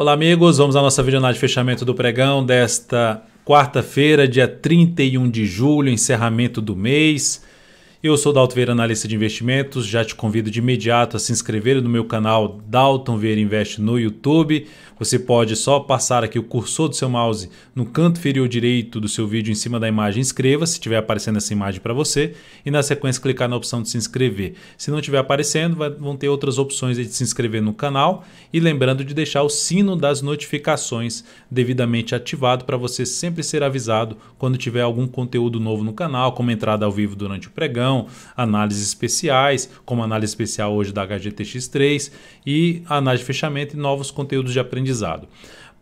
Olá, amigos. Vamos à nossa videonada de fechamento do pregão desta quarta-feira, dia 31 de julho, encerramento do mês. Eu sou Dalton Vieira, analista de investimentos. Já te convido de imediato a se inscrever no meu canal Dalton Vieira Invest no YouTube. Você pode só passar aqui o cursor do seu mouse no canto inferior direito do seu vídeo em cima da imagem inscreva, se estiver aparecendo essa imagem para você, e na sequência clicar na opção de se inscrever. Se não estiver aparecendo, vão ter outras opções de se inscrever no canal e lembrando de deixar o sino das notificações devidamente ativado para você sempre ser avisado quando tiver algum conteúdo novo no canal, como entrada ao vivo durante o pregão revisão, análises especiais, como a análise especial hoje da HGTX3 e análise de fechamento e novos conteúdos de aprendizado.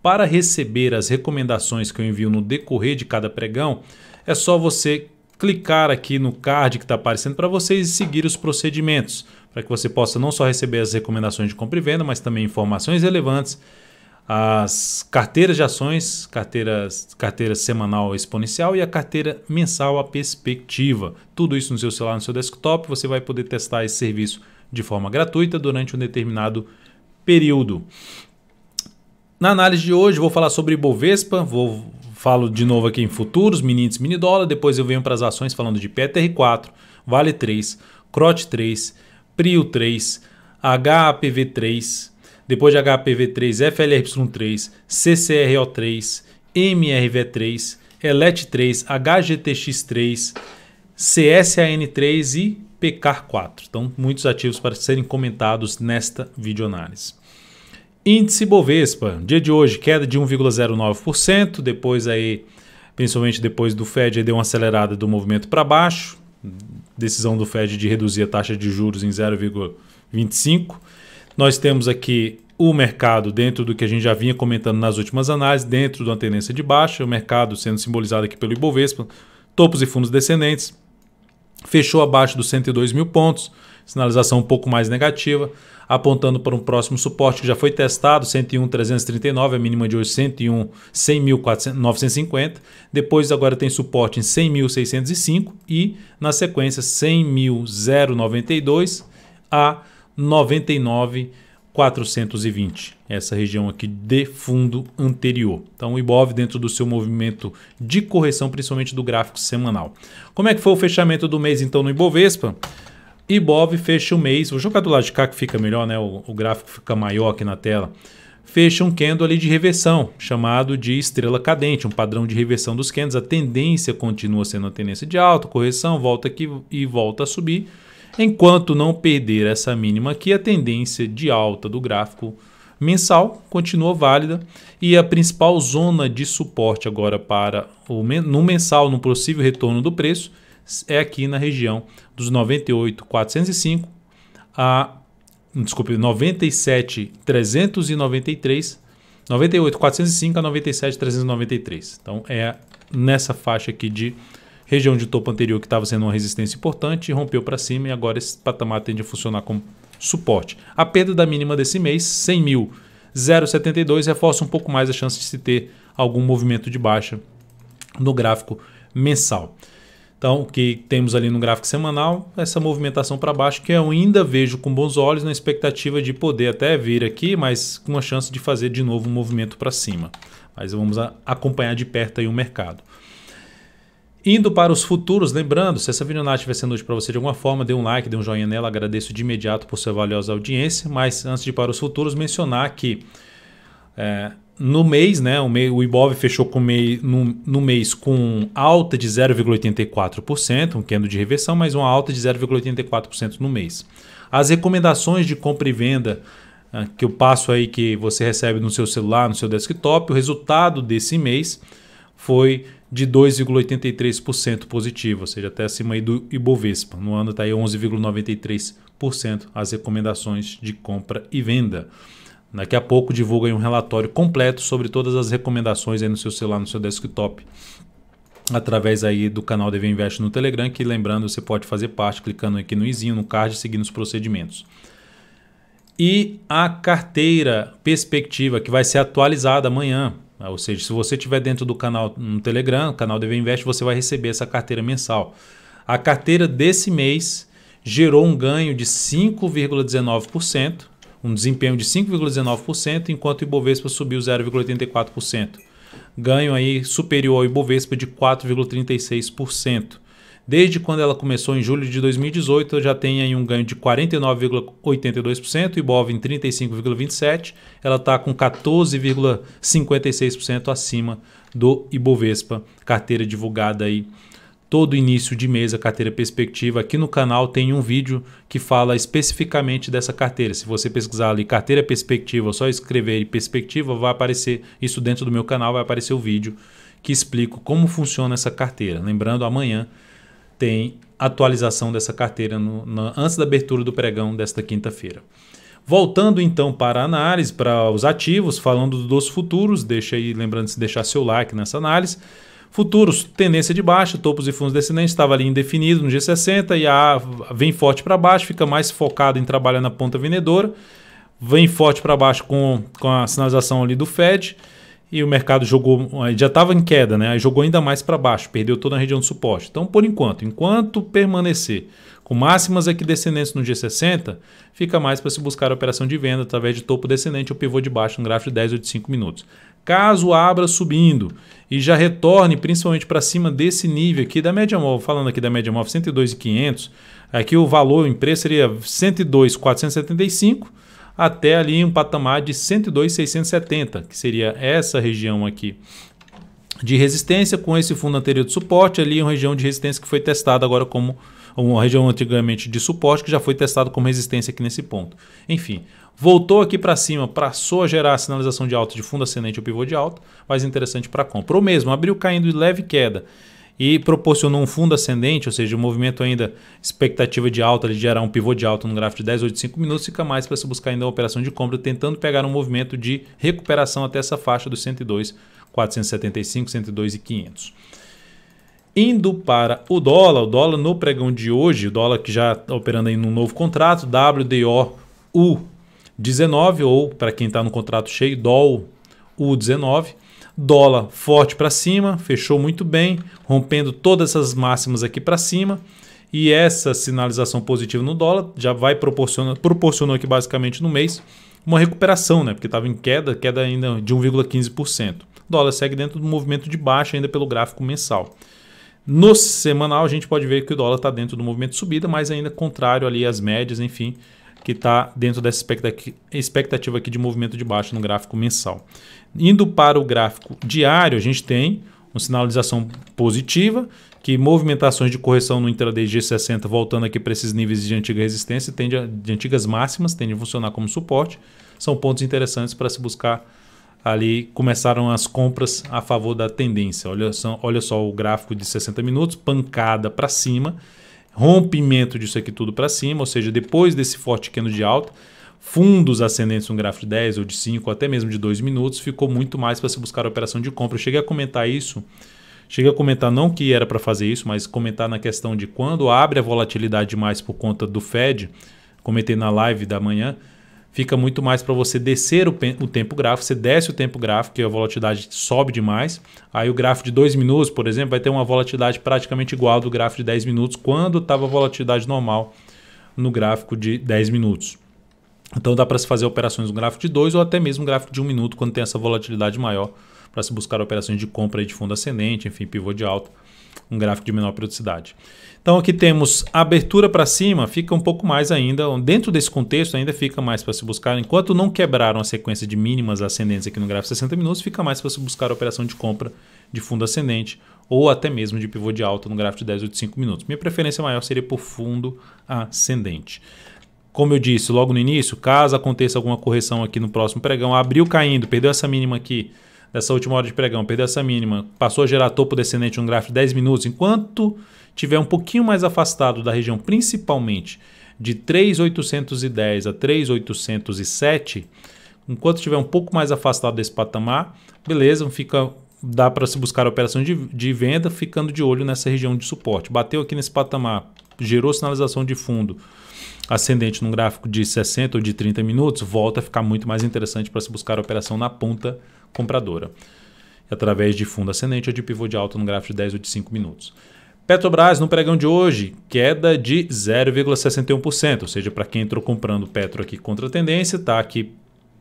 Para receber as recomendações que eu envio no decorrer de cada pregão, é só você clicar aqui no card que está aparecendo para vocês e seguir os procedimentos, para que você possa não só receber as recomendações de compra e venda, mas também informações relevantes as carteiras de ações, carteiras, carteira semanal exponencial e a carteira mensal a perspectiva. Tudo isso no seu celular, no seu desktop, você vai poder testar esse serviço de forma gratuita durante um determinado período. Na análise de hoje vou falar sobre Bovespa, vou falo de novo aqui em futuros, mini índice, mini dólar, depois eu venho para as ações falando de PTR4, Vale 3, Crot 3, Prio 3, HAPV 3, depois de HPV3, FLY3, CCRO3, MRV3, ELET3, HGTX3, CSAN3 e PCAR4. Então, muitos ativos para serem comentados nesta videoanálise. Índice Bovespa, dia de hoje, queda de 1,09%, depois aí, principalmente depois do Fed, deu uma acelerada do movimento para baixo, decisão do Fed de reduzir a taxa de juros em 0,25%, nós temos aqui o mercado dentro do que a gente já vinha comentando nas últimas análises, dentro de uma tendência de baixa, o mercado sendo simbolizado aqui pelo Ibovespa, topos e fundos descendentes, fechou abaixo dos 102 mil pontos, sinalização um pouco mais negativa, apontando para um próximo suporte que já foi testado, 101.339, a mínima de hoje 101, 100.950, depois agora tem suporte em 100.605 e na sequência 100.092 a 99,420. Essa região aqui de fundo anterior. Então o Ibov dentro do seu movimento de correção, principalmente do gráfico semanal. Como é que foi o fechamento do mês então no Ibovespa? Ibov fecha o mês, vou jogar do lado de cá que fica melhor, né? O, o gráfico fica maior aqui na tela fecha um candle ali de reversão, chamado de estrela cadente, um padrão de reversão dos candles. A tendência continua sendo a tendência de alta, correção, volta aqui e volta a subir. Enquanto não perder essa mínima aqui, a tendência de alta do gráfico mensal continua válida e a principal zona de suporte agora para o no mensal, no possível retorno do preço, é aqui na região dos 98,405 a desculpe, 97,393, 98,405 a 97,393. Então é nessa faixa aqui de região de topo anterior que estava sendo uma resistência importante, rompeu para cima e agora esse patamar tende a funcionar como suporte. A perda da mínima desse mês, 100.072 reforça um pouco mais a chance de se ter algum movimento de baixa no gráfico mensal. Então, o que temos ali no gráfico semanal, essa movimentação para baixo que eu ainda vejo com bons olhos, na expectativa de poder até vir aqui, mas com a chance de fazer de novo um movimento para cima. Mas vamos acompanhar de perto aí o mercado. Indo para os futuros, lembrando, se essa videonata estiver sendo útil para você de alguma forma, dê um like, dê um joinha nela, agradeço de imediato por sua valiosa audiência, mas antes de ir para os futuros, mencionar que é, no mês, né, o, o Ibov fechou com mei, no, no mês com alta de 0,84%, um candle de reversão, mas uma alta de 0,84% no mês. As recomendações de compra e venda é, que eu passo aí, que você recebe no seu celular, no seu desktop, o resultado desse mês foi de 2,83% positivo, ou seja, até acima do Ibovespa. No ano está aí 11,93% as recomendações de compra e venda. Daqui a pouco divulga um relatório completo sobre todas as recomendações aí no seu celular, no seu desktop, através aí do canal DV Invest no Telegram, que lembrando, você pode fazer parte clicando aqui no izinho, no card, seguindo os procedimentos e a carteira perspectiva que vai ser atualizada amanhã. Né? Ou seja, se você tiver dentro do canal no Telegram, canal DV Invest, você vai receber essa carteira mensal. A carteira desse mês gerou um ganho de 5,19%, um desempenho de 5,19%, enquanto o Ibovespa subiu 0,84%. Ganho aí superior ao Ibovespa de 4,36%. Desde quando ela começou em julho de 2018, já tem aí um ganho de 49,82%, Ibov em 35,27%, ela está com 14,56% acima do Ibovespa, carteira divulgada aí todo início de mês a carteira perspectiva. Aqui no canal tem um vídeo que fala especificamente dessa carteira. Se você pesquisar ali carteira perspectiva, só escrever perspectiva, vai aparecer isso dentro do meu canal, vai aparecer o vídeo que explico como funciona essa carteira. Lembrando, amanhã tem atualização dessa carteira no, antes da abertura do pregão desta quinta-feira. Voltando então para a análise, para os ativos, falando dos futuros, deixa aí, lembrando de deixar seu like nessa análise. Futuros, tendência de baixa, topos e fundos descendentes, estava ali indefinido no G60 e a vem forte para baixo, fica mais focado em trabalhar na ponta vendedora, vem forte para baixo com, com a sinalização ali do Fed e o mercado jogou, já estava em queda, né? Aí jogou ainda mais para baixo, perdeu toda a região de suporte. Então, por enquanto, enquanto permanecer com máximas aqui descendentes no dia 60, fica mais para se buscar a operação de venda através de topo descendente ou pivô de baixo no gráfico de 10 ou de 5 minutos. Caso abra subindo e já retorne principalmente para cima desse nível aqui da média móvel, falando aqui da média móvel 102,500, aqui o valor em preço seria 102,475 até ali um patamar de 102,670, que seria essa região aqui de resistência com esse fundo anterior de suporte ali, uma região de resistência que foi testada agora como uma região antigamente de suporte que já foi testado como resistência aqui nesse ponto. Enfim, voltou aqui para cima, passou a gerar a sinalização de alta de fundo ascendente ou pivô de alta, mais interessante para compra. Ou mesmo, abriu caindo e leve queda e proporcionou um fundo ascendente, ou seja, o um movimento ainda expectativa de alta, ele gerar um pivô de alta no gráfico de 10, de 5 minutos, fica mais para se buscar ainda uma operação de compra, tentando pegar um movimento de recuperação até essa faixa dos 102, 475, 102 e 500. Indo para o dólar, o dólar no pregão de hoje, o dólar que já está operando em um novo contrato, u 19, ou para quem está no contrato cheio, DOL U19, Dólar forte para cima, fechou muito bem, rompendo todas essas máximas aqui para cima. E essa sinalização positiva no dólar já vai proporcionando, proporcionou aqui basicamente no mês uma recuperação, né? Porque estava em queda, queda ainda de 1,15%. Dólar segue dentro do movimento de baixa ainda pelo gráfico mensal. No semanal a gente pode ver que o dólar está dentro do movimento de subida, mas ainda contrário ali às médias, enfim, que está dentro dessa expectativa aqui de movimento de baixa no gráfico mensal. Indo para o gráfico diário, a gente tem uma sinalização positiva, que movimentações de correção no intraday G60 voltando aqui para esses níveis de antiga resistência, tende a, de antigas máximas, tende a funcionar como suporte, são pontos interessantes para se buscar ali começaram as compras a favor da tendência. Olha só, olha só o gráfico de 60 minutos, pancada para cima, rompimento disso aqui tudo para cima, ou seja, depois desse forte queno de alta, fundos ascendentes um gráfico de 10 ou de 5, ou até mesmo de 2 minutos, ficou muito mais para se buscar a operação de compra. Eu cheguei a comentar isso, cheguei a comentar não que era para fazer isso, mas comentar na questão de quando abre a volatilidade mais por conta do Fed, comentei na live da manhã, fica muito mais para você descer o, o, tempo gráfico. Você desce o tempo gráfico, que a volatilidade sobe demais. Aí o gráfico de 2 minutos, por exemplo, vai ter uma volatilidade praticamente igual ao do gráfico de 10 minutos, quando estava a volatilidade normal no gráfico de 10 minutos. Então dá para se fazer operações no gráfico de 2 ou até mesmo no gráfico de 1 um minuto, quando tem essa volatilidade maior, para se buscar operações de compra de fundo ascendente, enfim, pivô de alta um gráfico de menor periodicidade. Então aqui temos abertura para cima, fica um pouco mais ainda, dentro desse contexto ainda fica mais para se buscar, enquanto não quebraram a sequência de mínimas ascendentes aqui no gráfico 60 minutos, fica mais para se buscar a operação de compra de fundo ascendente ou até mesmo de pivô de alta no gráfico de 10 ou de 5 minutos. Minha preferência maior seria por fundo ascendente. Como eu disse logo no início, caso aconteça alguma correção aqui no próximo pregão, abriu caindo, perdeu essa mínima aqui, dessa última hora de pregão, perdeu essa mínima, passou a gerar topo descendente no gráfico de 10 minutos, enquanto tiver um pouquinho mais afastado da região, principalmente de 3,810 a 3,807, enquanto tiver um pouco mais afastado desse patamar, beleza, fica dá para se buscar operações de, de venda ficando de olho nessa região de suporte. Bateu aqui nesse patamar, gerou sinalização de fundo ascendente num gráfico de 60 ou de 30 minutos, volta a ficar muito mais interessante para se buscar a operação na ponta compradora, através de fundo ascendente ou de pivô de alta no gráfico de 10 ou de 5 minutos. Petrobras, no pregão de hoje, queda de 0,61%, ou seja, para quem entrou comprando Petro aqui contra a tendência, está aqui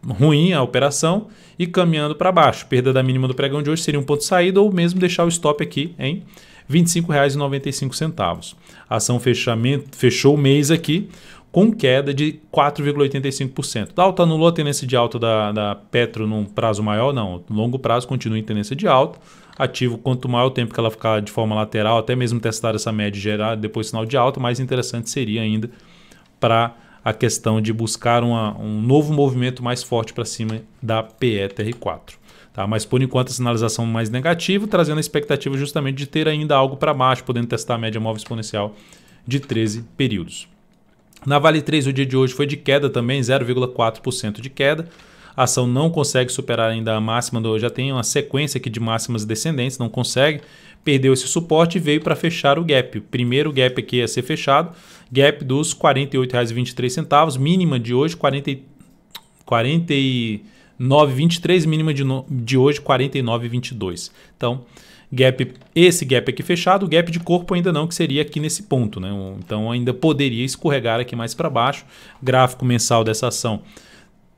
ruim a operação e caminhando para baixo. Perda da mínima do pregão de hoje seria um ponto de saída ou mesmo deixar o stop aqui em R$ 25,95. A ação fechamento, fechou o mês aqui com queda de 4,85%. Dalton anulou a tendência de alta da, da Petro num prazo maior? Não, no longo prazo continua em tendência de alta. Ativo, quanto maior o tempo que ela ficar de forma lateral, até mesmo testar essa média e gerar depois sinal de alta, mais interessante seria ainda para a questão de buscar uma, um novo movimento mais forte para cima da PETR4. Tá? Mas por enquanto a sinalização mais negativa, trazendo a expectativa justamente de ter ainda algo para baixo, podendo testar a média móvel exponencial de 13 períodos. Na Vale 3, o dia de hoje foi de queda também, 0,4% de queda. A ação não consegue superar ainda a máxima, do, já tem uma sequência aqui de máximas descendentes, não consegue. Perdeu esse suporte e veio para fechar o gap. O primeiro gap aqui a ser fechado, gap dos R$ 48,23, mínima de hoje, 40, 40 9,23, mínima de, no, de hoje 49,22. Então, gap, esse gap aqui fechado, o gap de corpo ainda não, que seria aqui nesse ponto. Né? Então, ainda poderia escorregar aqui mais para baixo. Gráfico mensal dessa ação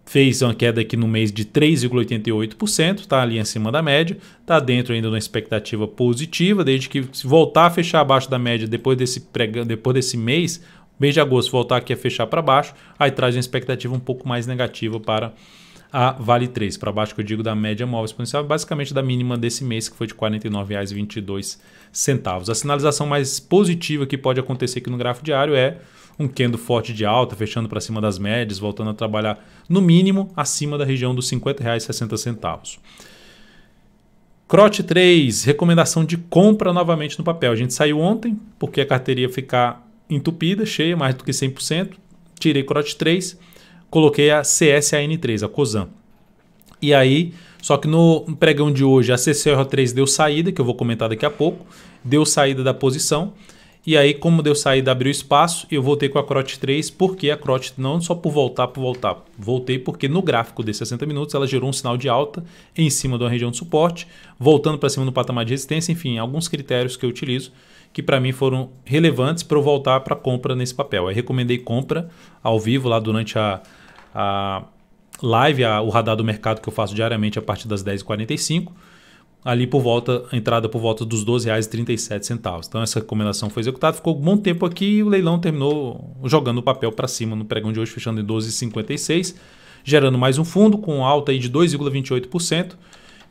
fez uma queda aqui no mês de 3,88%, está ali em cima da média, está dentro ainda de uma expectativa positiva, desde que se voltar a fechar abaixo da média depois desse, depois desse mês, mês de agosto voltar aqui a fechar para baixo, aí traz uma expectativa um pouco mais negativa para a Vale 3. Para baixo que eu digo da média móvel exponencial, basicamente da mínima desse mês, que foi de R$ 49,22. A sinalização mais positiva que pode acontecer aqui no gráfico diário é um candle forte de alta, fechando para cima das médias, voltando a trabalhar no mínimo acima da região dos R$ 50,60. Crote 3, recomendação de compra novamente no papel. A gente saiu ontem porque a carteira ia ficar entupida, cheia, mais do que 100%. Tirei Crote 3 coloquei a CSAN3, a COSAN. E aí, só que no pregão de hoje a CCR3 deu saída, que eu vou comentar daqui a pouco, deu saída da posição. E aí, como deu saída, abriu espaço e eu voltei com a Crot 3, porque a Crot não só por voltar, por voltar, voltei porque no gráfico de 60 minutos ela gerou um sinal de alta em cima de uma região de suporte, voltando para cima do patamar de resistência, enfim, alguns critérios que eu utilizo que para mim foram relevantes para eu voltar para compra nesse papel. Aí recomendei compra ao vivo lá durante a, a live, a, o radar do mercado que eu faço diariamente a partir das 10h45 ali por volta, entrada por volta dos R$12,37. Então essa recomendação foi executada, ficou um bom tempo aqui e o leilão terminou jogando o papel para cima no pregão de hoje, fechando em 12,56, gerando mais um fundo com alta aí de 2,28%.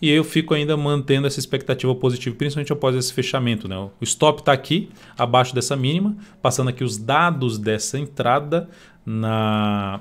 E eu fico ainda mantendo essa expectativa positiva, principalmente após esse fechamento. Né? O stop está aqui, abaixo dessa mínima, passando aqui os dados dessa entrada na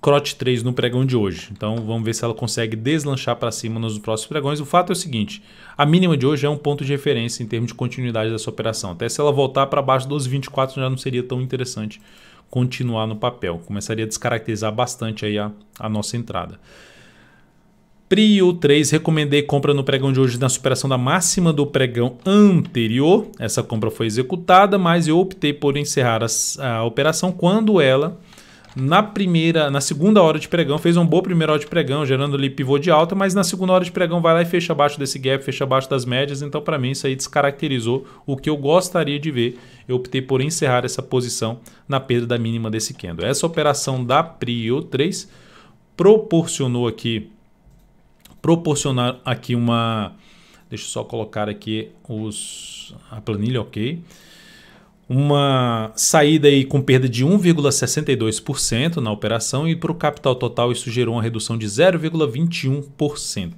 crote 3 no pregão de hoje. Então vamos ver se ela consegue deslanchar para cima nos próximos pregões. O fato é o seguinte, a mínima de hoje é um ponto de referência em termos de continuidade dessa operação. Até se ela voltar para baixo dos 24 já não seria tão interessante continuar no papel. Começaria a descaracterizar bastante aí a, a nossa entrada. Prio 3, recomendei compra no pregão de hoje na superação da máxima do pregão anterior. Essa compra foi executada, mas eu optei por encerrar a, a operação quando ela na primeira, na segunda hora de pregão, fez um bom primeira hora de pregão, gerando ali pivô de alta, mas na segunda hora de pregão vai lá e fecha abaixo desse gap, fecha abaixo das médias, então para mim isso aí descaracterizou o que eu gostaria de ver. Eu optei por encerrar essa posição na perda da mínima desse candle. Essa operação da Prio 3 proporcionou aqui proporcionar aqui uma deixa eu só colocar aqui os a planilha, OK? uma saída aí com perda de 1,62% na operação e para o capital total isso gerou uma redução de 0,21%.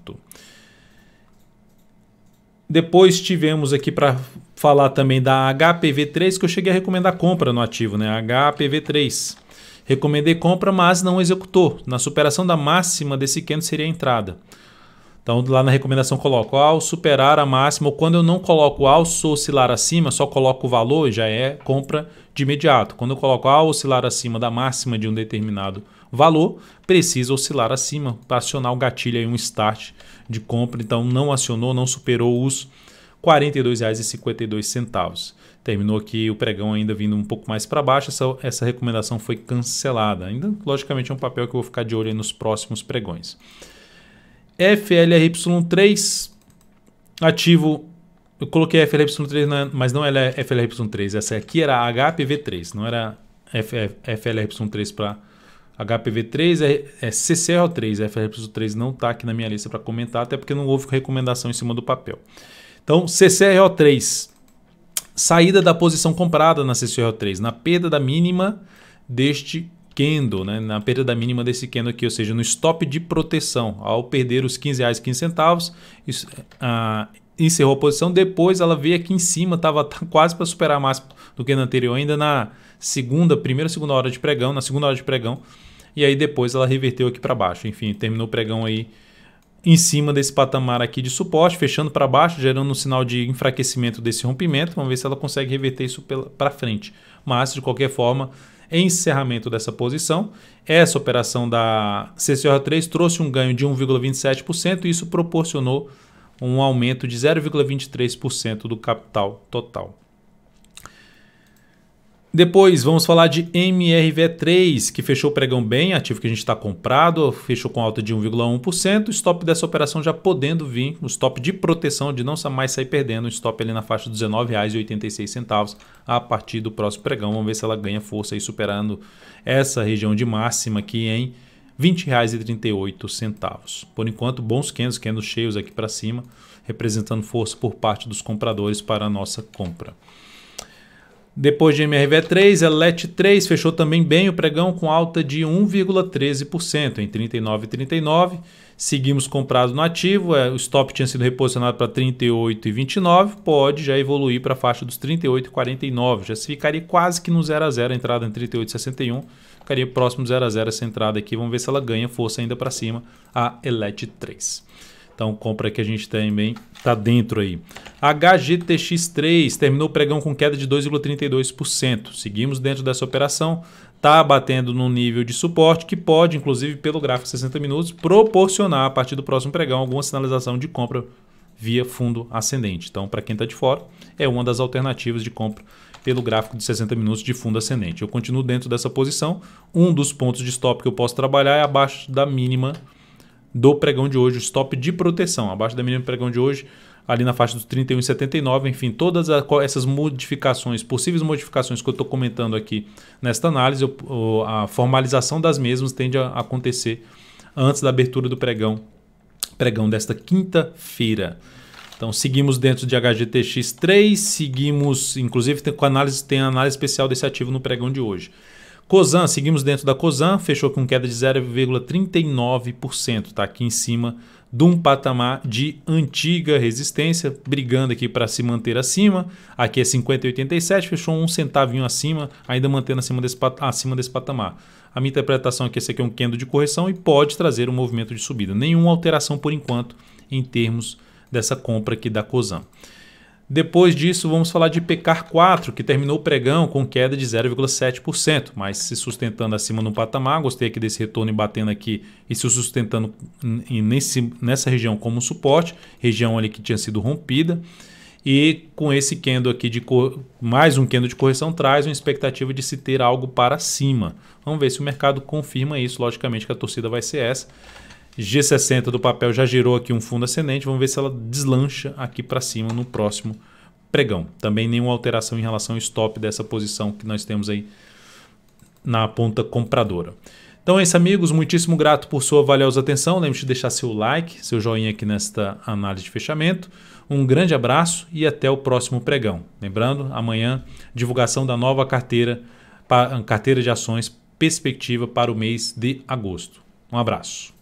Depois tivemos aqui para falar também da HPV3 que eu cheguei a recomendar compra no ativo, né? HPV3. Recomendei compra, mas não executou. Na superação da máxima desse candle seria a entrada. Então, lá na recomendação coloco ao superar a máxima, ou quando eu não coloco ao oscilar acima, só coloco o valor, já é compra de imediato. Quando eu coloco ao oscilar acima da máxima de um determinado valor, precisa oscilar acima para acionar o gatilho aí, um start de compra. Então, não acionou, não superou os R$ 42,52. Terminou aqui o pregão ainda vindo um pouco mais para baixo, essa, essa recomendação foi cancelada. Ainda, logicamente, é um papel que eu vou ficar de olho nos próximos pregões. FLRY3, ativo... Eu coloquei FLRY3, é, mas não é FLRY3. Essa aqui era HPV3, não era FLRY3 para HPV3, é, é CCL3. FLRY3 não está aqui na minha lista para comentar, até porque não houve recomendação em cima do papel. Então, CCRO3, saída da posição comprada na CCRO3, na perda da mínima deste candle, né, na perda mínima desse candle aqui, ou seja, no stop de proteção. Ao perder os 15 reais 15 centavos, isso, ah, encerrou a posição. Depois ela veio aqui em cima, estava quase para superar a do do na anterior, ainda na segunda, primeira, segunda hora de pregão, na segunda hora de pregão. E aí depois ela reverteu aqui para baixo. Enfim, terminou o pregão aí em cima desse patamar aqui de suporte, fechando para baixo, gerando um sinal de enfraquecimento desse rompimento. Vamos ver se ela consegue reverter isso para frente. Mas, de qualquer forma, encerramento dessa posição. Essa operação da CCR3 trouxe um ganho de 1,27% e isso proporcionou um aumento de 0,23% do capital total. Depois vamos falar de MRV3, que fechou o pregão bem, ativo que a gente está comprado, fechou com alta de 1,1%. Stop dessa operação já podendo vir, um stop de proteção de não mais sair perdendo, um stop ali na faixa de R$19,86 a partir do próximo pregão. Vamos ver se ela ganha força aí, superando essa região de máxima aqui em R$20,38. Por enquanto, bons candles, candles cheios aqui para cima, representando força por parte dos compradores para a nossa compra. Depois de MRV3, ELET3 fechou também bem o pregão com alta de 1,13% em 39,39. Seguimos comprado no ativo, é, o stop tinha sido reposicionado para 38,29, pode já evoluir para a faixa dos 38,49, já se ficaria quase que no 0 a 0 a entrada em 38,61, ficaria próximo 0 a 0 essa entrada aqui, vamos ver se ela ganha força ainda para cima a ELET3. Então, compra que a gente também está dentro aí. HGTX3 terminou o pregão com queda de 2,32%. Seguimos dentro dessa operação, está batendo num nível de suporte que pode, inclusive pelo gráfico 60 minutos, proporcionar a partir do próximo pregão alguma sinalização de compra via fundo ascendente. Então, para quem está de fora, é uma das alternativas de compra pelo gráfico de 60 minutos de fundo ascendente. Eu continuo dentro dessa posição. Um dos pontos de stop que eu posso trabalhar é abaixo da mínima do pregão de hoje, o stop de proteção, abaixo da mínima do pregão de hoje, ali na faixa dos 31,79, enfim, todas essas modificações, possíveis modificações que eu estou comentando aqui nesta análise, a formalização das mesmas tende a acontecer antes da abertura do pregão, pregão desta quinta-feira. Então seguimos dentro de HGTX3, seguimos, inclusive tem, com análise, tem análise especial desse ativo no pregão de hoje. Cosan, seguimos dentro da Cosan, fechou com queda de 0,39%, está aqui em cima de um patamar de antiga resistência, brigando aqui para se manter acima. Aqui é 50,87, fechou um centavinho acima, ainda mantendo acima desse, acima desse patamar. A minha interpretação é que esse aqui é um candle de correção e pode trazer um movimento de subida. Nenhuma alteração por enquanto em termos dessa compra aqui da Cosan. Depois disso, vamos falar de pecar 4, que terminou o pregão com queda de 0,7%, mas se sustentando acima no patamar. Gostei aqui desse retorno e batendo aqui e se sustentando nesse, nessa região como suporte, região ali que tinha sido rompida. E com esse candle aqui de mais um candle de correção traz uma expectativa de se ter algo para cima. Vamos ver se o mercado confirma isso. Logicamente que a torcida vai ser essa. G60 do papel já girou aqui um fundo ascendente. Vamos ver se ela deslancha aqui para cima no próximo pregão. Também nenhuma alteração em relação ao stop dessa posição que nós temos aí na ponta compradora. Então é isso, amigos. Muitíssimo grato por sua valiosa atenção. Lembre-se de deixar seu like, seu joinha aqui nesta análise de fechamento. Um grande abraço e até o próximo pregão. Lembrando, amanhã, divulgação da nova carteira, carteira de ações perspectiva para o mês de agosto. Um abraço.